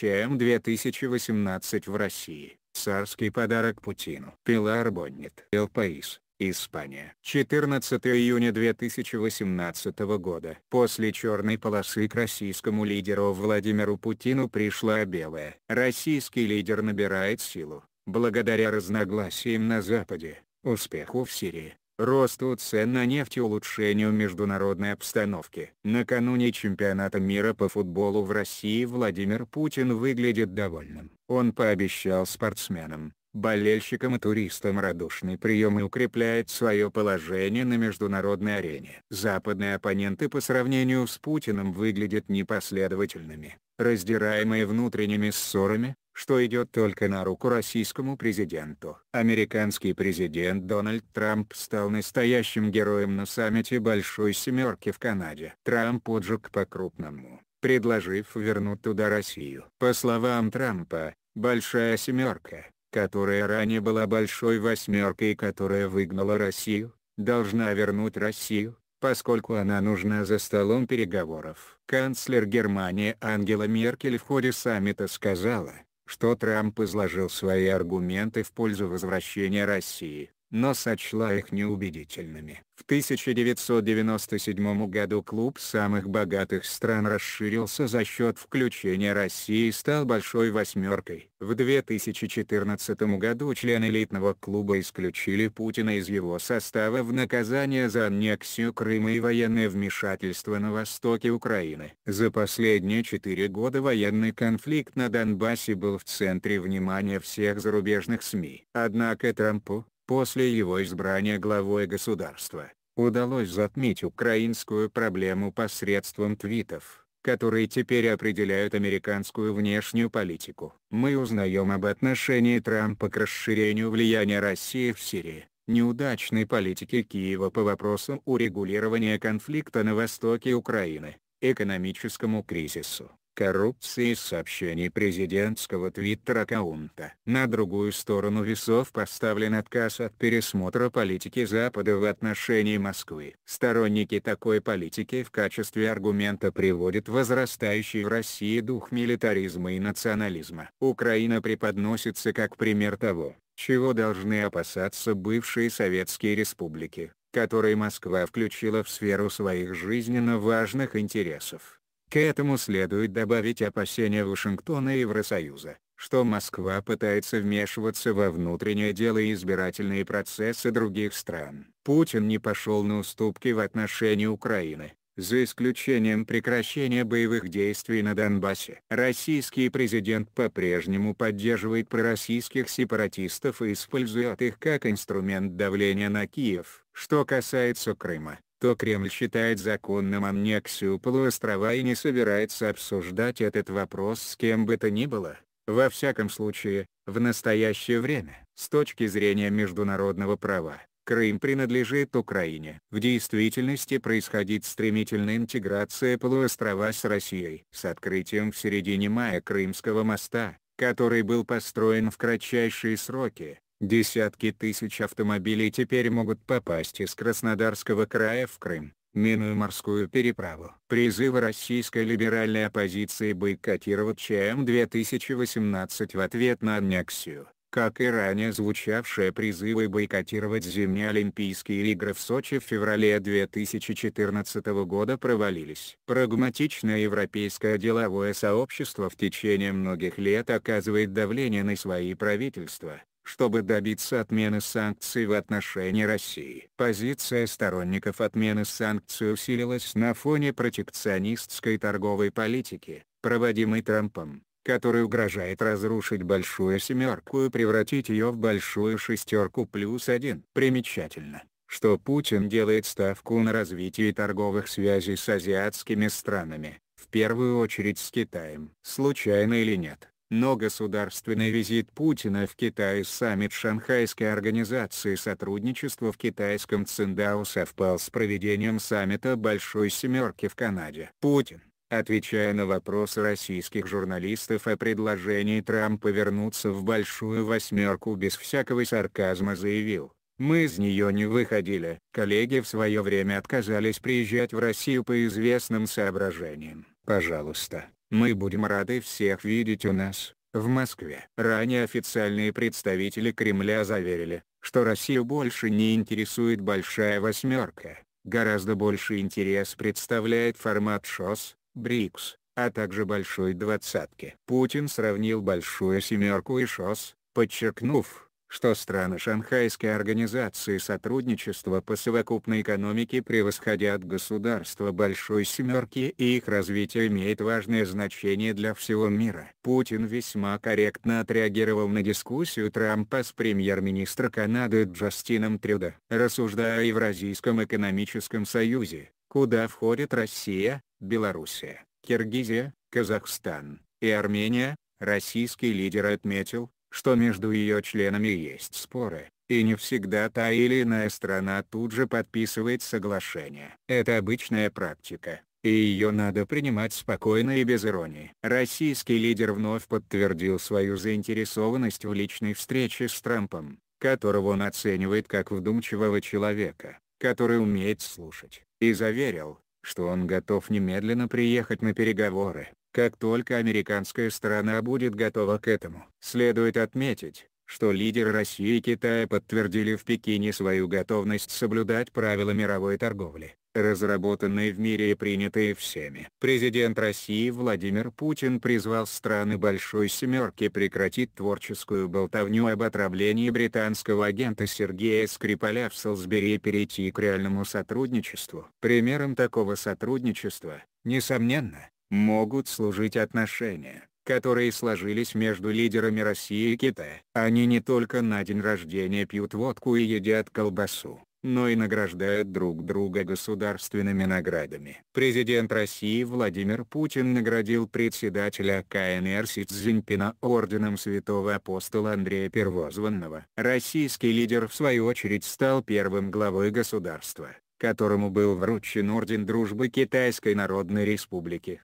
чем 2018 в России. Царский подарок Путину. Пилар Боннет. Элпаис. Испания. 14 июня 2018 года. После черной полосы к российскому лидеру Владимиру Путину пришла белая. Российский лидер набирает силу. Благодаря разногласиям на Западе, успеху в Сирии, росту цен на нефть и улучшению международной обстановки. Накануне чемпионата мира по футболу в России Владимир Путин выглядит довольным. Он пообещал спортсменам, болельщикам и туристам радушный прием и укрепляет свое положение на международной арене. Западные оппоненты по сравнению с Путиным выглядят непоследовательными раздираемые внутренними ссорами, что идет только на руку российскому президенту. Американский президент Дональд Трамп стал настоящим героем на саммите Большой Семерки в Канаде. Трамп поджег по-крупному, предложив вернуть туда Россию. По словам Трампа, Большая Семерка, которая ранее была Большой Восьмеркой и которая выгнала Россию, должна вернуть Россию, поскольку она нужна за столом переговоров. Канцлер Германии Ангела Меркель в ходе саммита сказала, что Трамп изложил свои аргументы в пользу возвращения России но сочла их неубедительными. В 1997 году клуб самых богатых стран расширился за счет включения России и стал «Большой восьмеркой». В 2014 году члены элитного клуба исключили Путина из его состава в наказание за аннексию Крыма и военное вмешательство на востоке Украины. За последние четыре года военный конфликт на Донбассе был в центре внимания всех зарубежных СМИ. Однако Трампу, После его избрания главой государства, удалось затмить украинскую проблему посредством твитов, которые теперь определяют американскую внешнюю политику. Мы узнаем об отношении Трампа к расширению влияния России в Сирии, неудачной политике Киева по вопросам урегулирования конфликта на востоке Украины, экономическому кризису, коррупции из сообщений президентского твиттер-аккаунта. На другую сторону весов поставлен отказ от пересмотра политики Запада в отношении Москвы. Сторонники такой политики в качестве аргумента приводят возрастающий в России дух милитаризма и национализма. Украина преподносится как пример того, чего должны опасаться бывшие советские республики, которые Москва включила в сферу своих жизненно важных интересов. К этому следует добавить опасения Вашингтона и Евросоюза, что Москва пытается вмешиваться во внутренние дела и избирательные процессы других стран. Путин не пошел на уступки в отношении Украины, за исключением прекращения боевых действий на Донбассе. Российский президент по-прежнему поддерживает пророссийских сепаратистов и использует их как инструмент давления на Киев. Что касается Крыма, то Кремль считает законным аннексию полуострова и не собирается обсуждать этот вопрос с кем бы то ни было, во всяком случае, в настоящее время. С точки зрения международного права, Крым принадлежит Украине. В действительности происходит стремительная интеграция полуострова с Россией. С открытием в середине мая Крымского моста, который был построен в кратчайшие сроки, Десятки тысяч автомобилей теперь могут попасть из Краснодарского края в Крым, минуя морскую переправу. Призывы российской либеральной оппозиции бойкотировать ЧМ-2018 в ответ на аннексию, как и ранее звучавшие призывы бойкотировать зимние Олимпийские игры в Сочи в феврале 2014 года провалились. Прагматичное европейское деловое сообщество в течение многих лет оказывает давление на свои правительства, чтобы добиться отмены санкций в отношении России. Позиция сторонников отмены санкций усилилась на фоне протекционистской торговой политики, проводимой Трампом который угрожает разрушить Большую Семерку и превратить ее в Большую Шестерку плюс один. Примечательно, что Путин делает ставку на развитие торговых связей с азиатскими странами, в первую очередь с Китаем. Случайно или нет, но государственный визит Путина в Китай саммит Шанхайской организации сотрудничества в китайском Циндао совпал с проведением саммита «Большой семерки» в Канаде. Путин, отвечая на вопрос российских журналистов о предложении Трампа вернуться в «Большую восьмерку» без всякого сарказма заявил, мы из нее не выходили. Коллеги в свое время отказались приезжать в Россию по известным соображениям. Пожалуйста, мы будем рады всех видеть у нас, в Москве. Ранее официальные представители Кремля заверили, что Россию больше не интересует «Большая восьмерка». Гораздо больше интерес представляет формат ШОС, БРИКС, а также «Большой двадцатки». Путин сравнил «Большую семерку» и ШОС, подчеркнув, что страны Шанхайской организации сотрудничества по совокупной экономике превосходят государства Большой Семерки и их развитие имеет важное значение для всего мира. Путин весьма корректно отреагировал на дискуссию Трампа с премьер-министром Канады Джастином Трюдо. Рассуждая о Евразийском экономическом союзе, куда входят Россия, Белоруссия, Киргизия, Казахстан и Армения, российский лидер отметил, что между ее членами есть споры, и не всегда та или иная страна тут же подписывает соглашение. Это обычная практика, и ее надо принимать спокойно и без иронии. Российский лидер вновь подтвердил свою заинтересованность в личной встрече с Трампом, которого он оценивает как вдумчивого человека, который умеет слушать, и заверил, что он готов немедленно приехать на переговоры как только американская сторона будет готова к этому. Следует отметить, что лидеры России и Китая подтвердили в Пекине свою готовность соблюдать правила мировой торговли, разработанные в мире и принятые всеми. Президент России Владимир Путин призвал страны Большой Семерки прекратить творческую болтовню об отравлении британского агента Сергея Скрипаля в Солсбери и перейти к реальному сотрудничеству. Примером такого сотрудничества, несомненно, могут служить отношения, которые сложились между лидерами России и Китая. Они не только на день рождения пьют водку и едят колбасу, но и награждают друг друга государственными наградами. Президент России Владимир Путин наградил председателя КНР Си Цзиньпина орденом святого апостола Андрея Первозванного. Российский лидер в свою очередь стал первым главой государства которому был вручен Орден Дружбы Китайской Народной Республики.